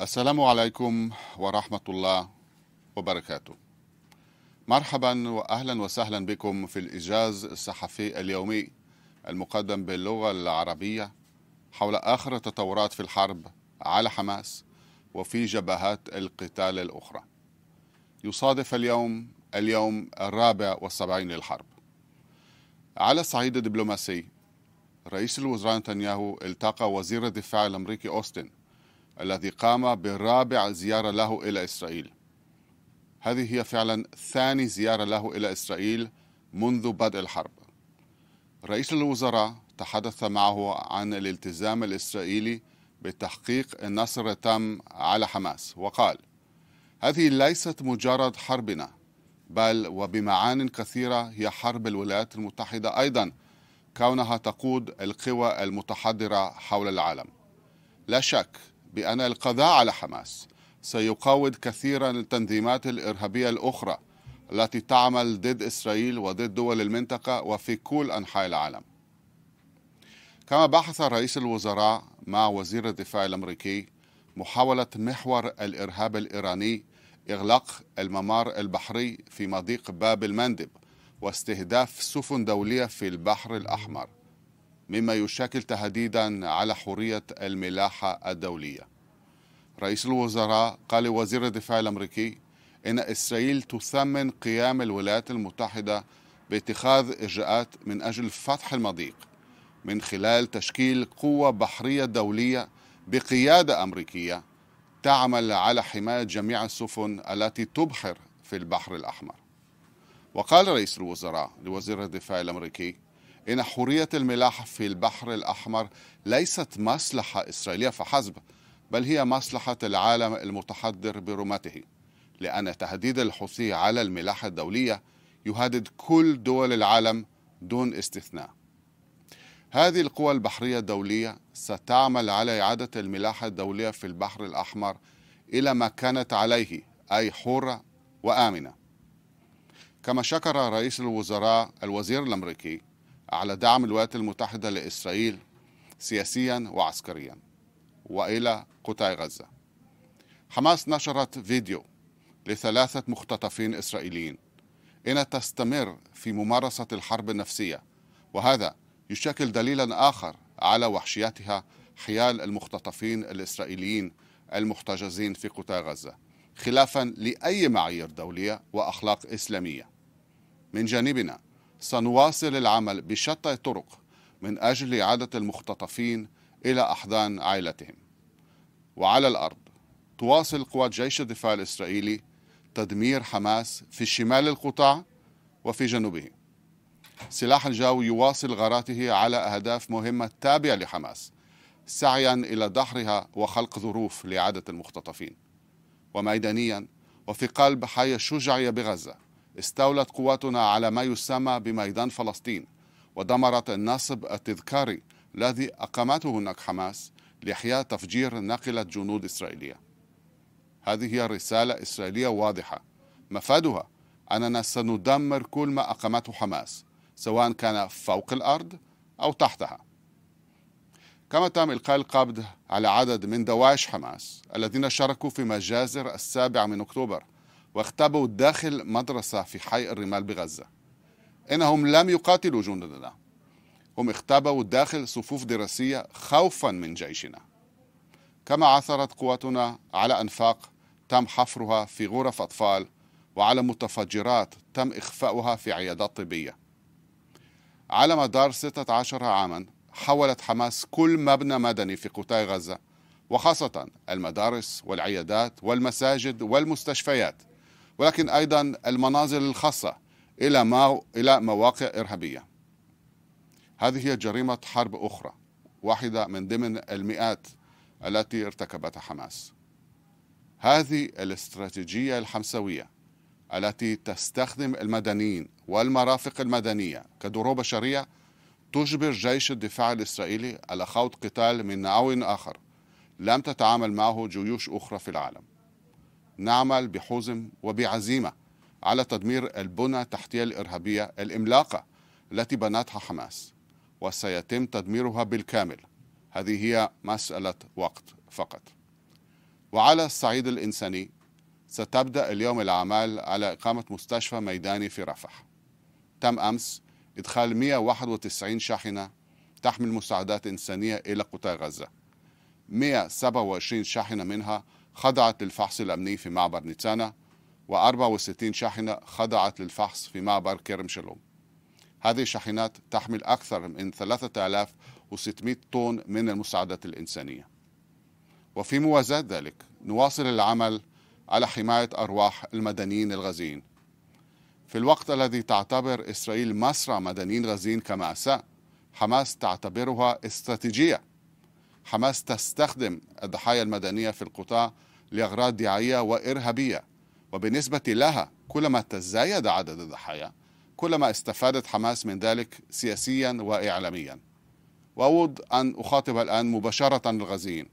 السلام عليكم ورحمة الله وبركاته. مرحبا واهلا وسهلا بكم في الايجاز الصحفي اليومي المقدم باللغه العربيه حول اخر التطورات في الحرب على حماس وفي جبهات القتال الاخرى. يصادف اليوم اليوم الرابع والسبعين للحرب. على الصعيد الدبلوماسي رئيس الوزراء نتنياهو التقى وزير الدفاع الامريكي اوستن الذي قام برابع زيارة له إلى إسرائيل هذه هي فعلا ثاني زيارة له إلى إسرائيل منذ بدء الحرب رئيس الوزراء تحدث معه عن الالتزام الإسرائيلي بتحقيق النصر التام على حماس وقال هذه ليست مجرد حربنا بل وبمعان كثيرة هي حرب الولايات المتحدة أيضا كونها تقود القوى المتحضرة حول العالم لا شك بأن القضاء على حماس سيقاود كثيرا التنظيمات الإرهابية الأخرى التي تعمل ضد إسرائيل وضد دول المنطقة وفي كل أنحاء العالم كما بحث رئيس الوزراء مع وزير الدفاع الأمريكي محاولة محور الإرهاب الإيراني إغلاق الممار البحري في مضيق باب المندب واستهداف سفن دولية في البحر الأحمر مما يشكل تهديدا على حرية الملاحة الدولية رئيس الوزراء قال وزير الدفاع الأمريكي إن إسرائيل تثمن قيام الولايات المتحدة باتخاذ إجراءات من أجل فتح المضيق من خلال تشكيل قوة بحرية دولية بقيادة أمريكية تعمل على حماية جميع السفن التي تبحر في البحر الأحمر وقال رئيس الوزراء لوزير الدفاع الأمريكي إن حرية الملاحة في البحر الأحمر ليست مصلحة إسرائيلية فحسب بل هي مصلحة العالم المتحضر برمته لأن تهديد الحوثي على الملاحة الدولية يهدد كل دول العالم دون استثناء هذه القوى البحرية الدولية ستعمل على إعادة الملاحة الدولية في البحر الأحمر إلى ما كانت عليه أي حرة وآمنة كما شكر رئيس الوزراء الوزير الأمريكي على دعم الولايات المتحدة لإسرائيل سياسيا وعسكريا وإلى قطاع غزة حماس نشرت فيديو لثلاثة مختطفين إسرائيليين إن تستمر في ممارسة الحرب النفسية وهذا يشكل دليلا آخر على وحشيتها حيال المختطفين الإسرائيليين المحتجزين في قطاع غزة خلافا لأي معايير دولية وأخلاق إسلامية من جانبنا سنواصل العمل بشتى الطرق من أجل إعادة المختطفين إلى أحضان عائلتهم وعلى الأرض تواصل قوات جيش الدفاع الإسرائيلي تدمير حماس في شمال القطاع وفي جنوبه سلاح الجو يواصل غاراته على أهداف مهمة تابعة لحماس سعيا إلى دحرها وخلق ظروف لإعادة المختطفين وميدانيا وفي قلب حي الشجعية بغزة استولت قواتنا على ما يسمى بميدان فلسطين ودمرت النصب التذكاري الذي أقامته هناك حماس لإحياء تفجير ناقلة جنود إسرائيلية هذه هي رسالة إسرائيلية واضحة مفادها أننا سندمر كل ما أقامته حماس سواء كان فوق الأرض أو تحتها كما تم إلقاء القبض على عدد من دواعش حماس الذين شاركوا في مجازر السابع من أكتوبر واختبوا داخل مدرسة في حي الرمال بغزة إنهم لم يقاتلوا جنودنا هم اختبوا داخل صفوف دراسية خوفا من جيشنا كما عثرت قواتنا على أنفاق تم حفرها في غرف أطفال وعلى متفجرات تم إخفاؤها في عيادات طبية على مدار 16 عاما حولت حماس كل مبنى مدني في قطاع غزة وخاصة المدارس والعيادات والمساجد والمستشفيات ولكن أيضا المنازل الخاصة إلى ما إلى مواقع إرهابية هذه هي جريمة حرب أخرى واحدة من ضمن المئات التي ارتكبتها حماس هذه الاستراتيجية الحمسوية التي تستخدم المدنيين والمرافق المدنية كدروب بشرية تجبر جيش الدفاع الإسرائيلي على خوض قتال من نوع آخر لم تتعامل معه جيوش أخرى في العالم نعمل بحزم وبعزيمه على تدمير البنى التحتيه الارهابيه الاملاقه التي بنتها حماس وسيتم تدميرها بالكامل هذه هي مساله وقت فقط وعلى الصعيد الانساني ستبدا اليوم الاعمال على اقامه مستشفى ميداني في رفح تم امس ادخال 191 شاحنه تحمل مساعدات انسانيه الى قطاع غزه 127 شاحنه منها خضعت للفحص الأمني في معبر نيتسانا و64 شاحنة خضعت للفحص في معبر كرم شلوم هذه الشاحنات تحمل أكثر من 3600 طن من المساعدات الإنسانية وفي موازاة ذلك نواصل العمل على حماية أرواح المدنيين الغازيين في الوقت الذي تعتبر إسرائيل مصر مدنيين غازيين كمأساة حماس تعتبرها استراتيجية حماس تستخدم الضحايا المدنية في القطاع لأغراض دعائية وإرهابية وبالنسبة لها كلما تزايد عدد الضحايا كلما استفادت حماس من ذلك سياسيا وإعلاميا وأود أن أخاطب الآن مباشرة الغازيين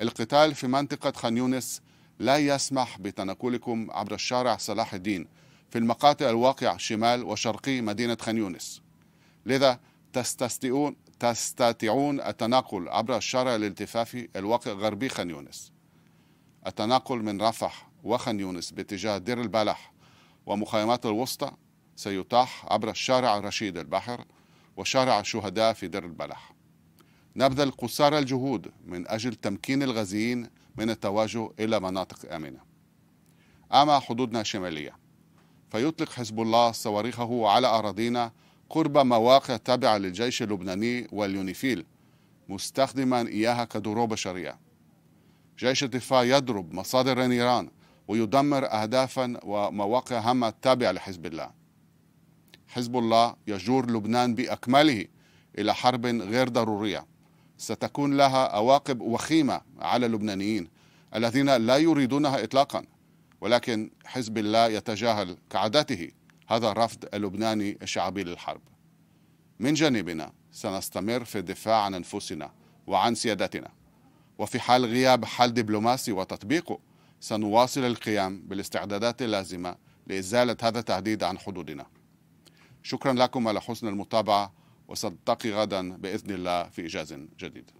القتال في منطقة خان يونس لا يسمح بتنقلكم عبر الشارع صلاح الدين في المقاطع الواقع شمال وشرقي مدينة خان يونس لذا تستطيعون التنقل عبر الشارع الالتفافي الواقع غربي خان يونس التنقل من رفح وخان يونس باتجاه دير البلح ومخيمات الوسطى سيتاح عبر الشارع رشيد البحر وشارع الشهداء في دير البلح نبذل قصارى الجهود من أجل تمكين الغازيين من التواجه إلى مناطق آمنة أما حدودنا الشمالية فيطلق حزب الله صواريخه على أراضينا قرب مواقع تابعة للجيش اللبناني واليونيفيل مستخدما إياها كدرو بشرية جيش الدفاع يضرب مصادر نيران ويدمر أهدافا ومواقع هامة تابعة لحزب الله حزب الله يجور لبنان بأكمله إلى حرب غير ضرورية ستكون لها عواقب وخيمة على اللبنانيين الذين لا يريدونها إطلاقا ولكن حزب الله يتجاهل كعادته هذا الرفض اللبناني الشعبي للحرب من جانبنا سنستمر في الدفاع عن أنفسنا وعن سيادتنا وفي حال غياب حل دبلوماسي وتطبيقه سنواصل القيام بالاستعدادات اللازمة لإزالة هذا التهديد عن حدودنا شكرا لكم على حسن المتابعة وستلتقي غدا بإذن الله في إجاز جديد